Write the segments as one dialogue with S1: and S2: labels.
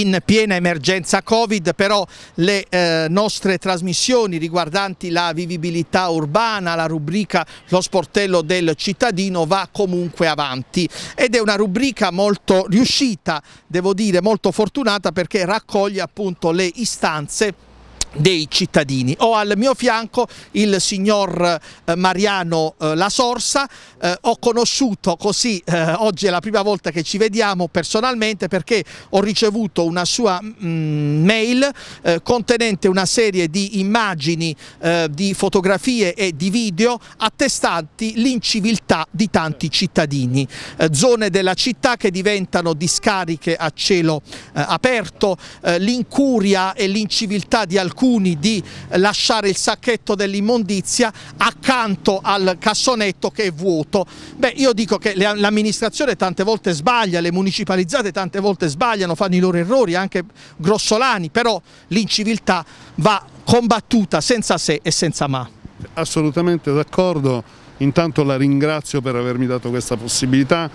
S1: in piena emergenza Covid, però le eh, nostre trasmissioni riguardanti la vivibilità urbana, la rubrica Lo sportello del cittadino va comunque avanti ed è una rubrica molto riuscita, devo dire molto fortunata perché raccoglie appunto le istanze dei cittadini. Ho al mio fianco il signor eh, Mariano eh, La Sorsa, eh, ho conosciuto così, oggi è la prima volta che ci vediamo personalmente perché ho ricevuto una sua mm, mail contenente una serie di immagini, di fotografie e di video attestanti l'inciviltà di tanti cittadini, zone della città che diventano discariche a cielo aperto, l'incuria e l'inciviltà di alcuni alcuni di lasciare il sacchetto dell'immondizia accanto al cassonetto che è vuoto. Beh, io dico che l'amministrazione tante volte sbaglia, le municipalizzate tante volte sbagliano, fanno i loro errori anche grossolani, però l'inciviltà va combattuta senza se e
S2: senza ma. Assolutamente d'accordo. Intanto la ringrazio per avermi dato questa possibilità,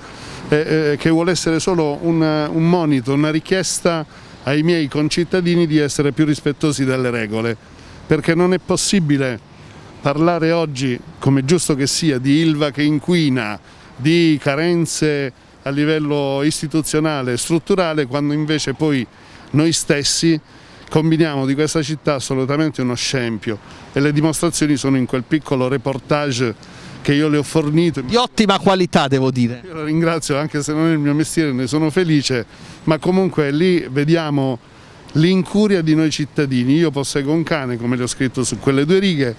S2: eh, eh, che vuole essere solo un, un monito, una richiesta ai miei concittadini di essere più rispettosi delle regole, perché non è possibile parlare oggi, come giusto che sia, di Ilva che inquina, di carenze a livello istituzionale e strutturale, quando invece poi noi stessi combiniamo di questa città assolutamente uno scempio e le dimostrazioni sono in quel piccolo reportage che io le ho fornito. Di ottima qualità devo dire. Io la ringrazio anche se non è il mio mestiere, ne sono felice, ma comunque lì vediamo l'incuria di noi cittadini. Io posseggo un cane, come le ho scritto su quelle due righe,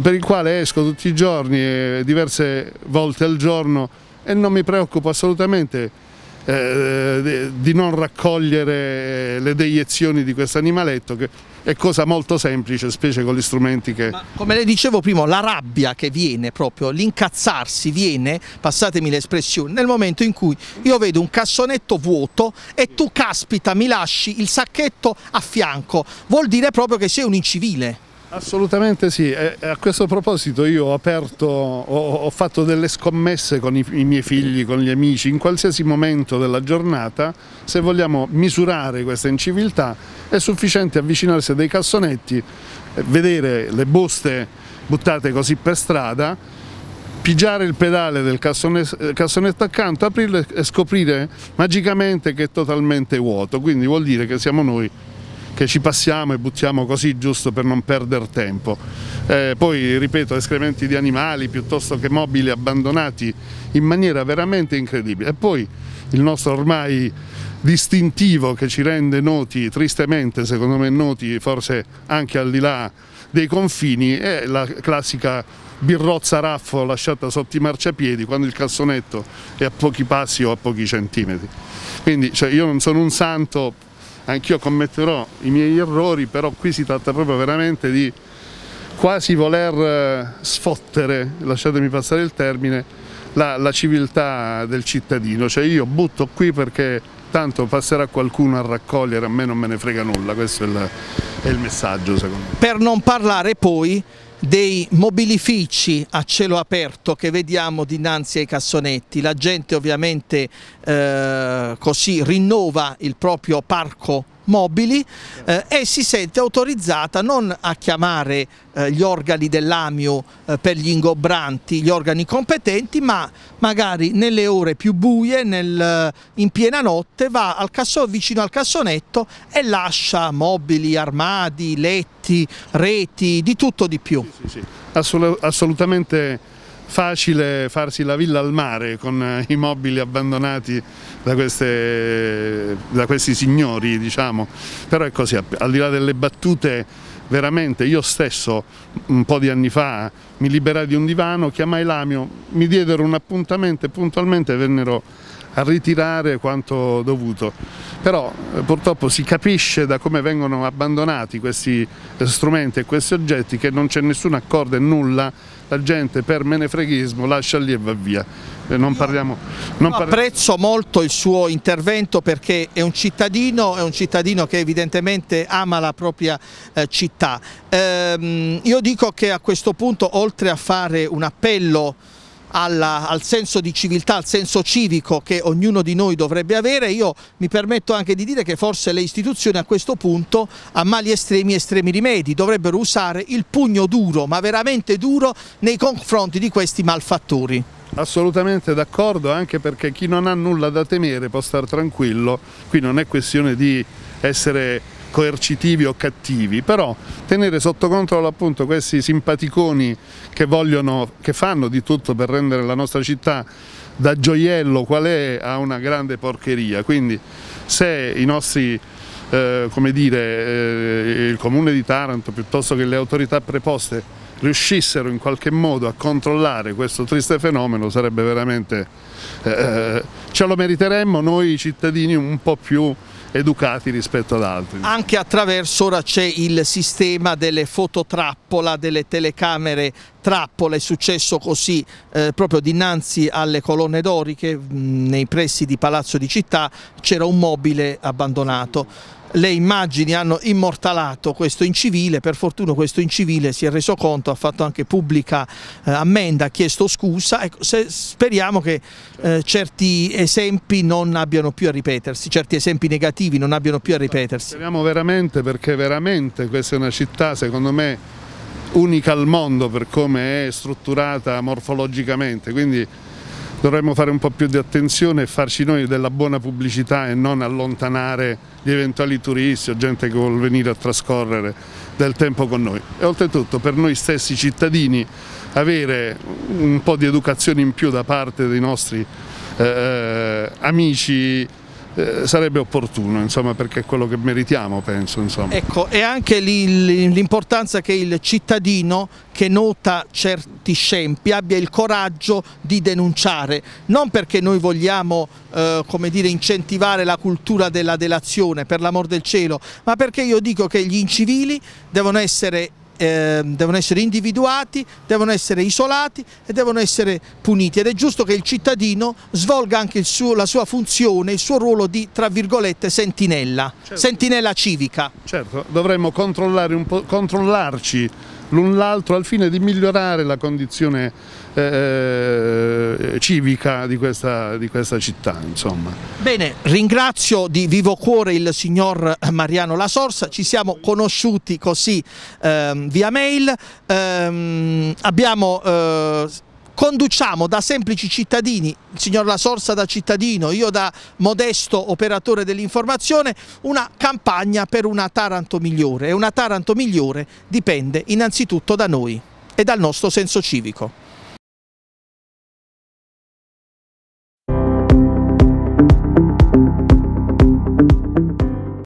S2: per il quale esco tutti i giorni, diverse volte al giorno e non mi preoccupo assolutamente eh, di non raccogliere le deiezioni di questo animaletto che è cosa molto semplice, specie con gli strumenti che... Ma
S1: come le dicevo prima, la rabbia che viene proprio, l'incazzarsi viene, passatemi l'espressione, nel momento in cui io vedo un cassonetto vuoto e tu caspita mi lasci il sacchetto a fianco, vuol dire proprio che sei un incivile.
S2: Assolutamente sì, a questo proposito io ho aperto, ho, fatto delle scommesse con i, miei figli, con gli amici, in qualsiasi momento della giornata, se vogliamo misurare questa inciviltà è sufficiente avvicinarsi a dei cassonetti, eh, vedere le buste buttate così per strada, pigiare il pedale del cassonetto eh, accanto, aprirlo e scoprire magicamente che è totalmente vuoto, quindi vuol dire che siamo noi che ci passiamo e buttiamo così giusto per non perdere tempo. Eh, poi, ripeto, escrementi di animali piuttosto che mobili abbandonati in maniera veramente incredibile. E poi il nostro ormai distintivo che ci rende noti, tristemente secondo me noti, forse anche al di là dei confini, è la classica birrozza raffo lasciata sotto i marciapiedi quando il calzonetto è a pochi passi o a pochi centimetri. Quindi cioè, io non sono un santo, anch'io commetterò i miei errori, però qui si tratta proprio veramente di quasi voler eh, sfottere, lasciatemi passare il termine, la, la civiltà del cittadino, cioè io butto qui perché tanto passerà qualcuno a raccogliere, a me non me ne frega nulla, questo è il, è il messaggio secondo me. Per non parlare
S1: poi dei mobilifici a cielo aperto che vediamo dinanzi ai cassonetti. La gente ovviamente eh, così rinnova il proprio parco mobili eh, e si sente autorizzata non a chiamare eh, gli organi dell'AMIO eh, per gli ingobranti, gli organi competenti, ma magari nelle ore più buie, nel, eh, in piena notte, va al casso, vicino al cassonetto e lascia mobili, armadi, letti, reti, di
S2: tutto di più. Sì, sì, sì. Assolut assolutamente facile farsi la villa al mare con eh, i mobili abbandonati da, queste, da questi signori, diciamo. però è così, al di là delle battute veramente io stesso un po' di anni fa mi liberai di un divano, chiamai Lamio, mi diedero un appuntamento e puntualmente vennero a ritirare quanto dovuto. Però eh, purtroppo si capisce da come vengono abbandonati questi eh, strumenti e questi oggetti che non c'è nessun accordo e nulla, la gente per menefreghismo lascia lì e va via. Eh, non parliamo, non parli... Apprezzo molto il suo intervento perché è un cittadino,
S1: è un cittadino che evidentemente ama la propria eh, città. Ehm, io dico che a questo punto oltre a fare un appello alla, al senso di civiltà, al senso civico che ognuno di noi dovrebbe avere, io mi permetto anche di dire che forse le istituzioni a questo punto a mali estremi estremi rimedi, dovrebbero usare il pugno
S2: duro, ma veramente duro, nei confronti di questi malfattori. Assolutamente d'accordo, anche perché chi non ha nulla da temere può stare tranquillo, qui non è questione di essere coercitivi o cattivi, però tenere sotto controllo appunto questi simpaticoni che, vogliono, che fanno di tutto per rendere la nostra città da gioiello qual è a una grande porcheria, quindi se i nostri eh, come dire, eh, il comune di Taranto piuttosto che le autorità preposte riuscissero in qualche modo a controllare questo triste fenomeno sarebbe veramente, eh, eh ce lo meriteremmo noi cittadini un po' più educati rispetto ad altri.
S1: Anche attraverso ora c'è il sistema delle fototrappola, delle telecamere trappola, è successo così eh, proprio dinanzi alle colonne doriche, mh, nei pressi di Palazzo di Città c'era un mobile abbandonato le immagini hanno immortalato questo incivile, per fortuna questo incivile si è reso conto, ha fatto anche pubblica eh, ammenda, ha chiesto scusa, ecco, se, speriamo che eh, certi esempi non abbiano più a ripetersi, certi esempi negativi non
S2: abbiano più a ripetersi. Speriamo veramente perché veramente questa è una città secondo me unica al mondo per come è strutturata morfologicamente, quindi dovremmo fare un po' più di attenzione e farci noi della buona pubblicità e non allontanare gli eventuali turisti o gente che vuol venire a trascorrere del tempo con noi. E oltretutto per noi stessi cittadini avere un po' di educazione in più da parte dei nostri eh, eh amici eh, sarebbe opportuno, insomma, perché è quello che meritiamo, penso. Insomma.
S1: Ecco, e anche l'importanza che il cittadino che nota certi scempi abbia il coraggio di denunciare, non perché noi vogliamo eh, come dire, incentivare la cultura della delazione, per l'amor del cielo, ma perché io dico che gli incivili devono essere Ehm, devono essere individuati, devono essere isolati e devono essere puniti ed è giusto che il cittadino svolga anche suo, la sua funzione, il suo ruolo di tra virgolette sentinella,
S2: certo. sentinella civica. Certo, dovremmo controllarci l'un l'altro al fine di migliorare la condizione eh, eh, civica di questa, di questa città. Insomma.
S1: Bene, ringrazio di vivo cuore il signor Mariano La Sorsa, ci siamo conosciuti così ehm, via mail, ehm, abbiamo... Eh, conduciamo da semplici cittadini, il signor La Sorsa da cittadino, io da modesto operatore dell'informazione, una campagna per una Taranto migliore e una Taranto migliore dipende innanzitutto da noi e dal nostro senso civico.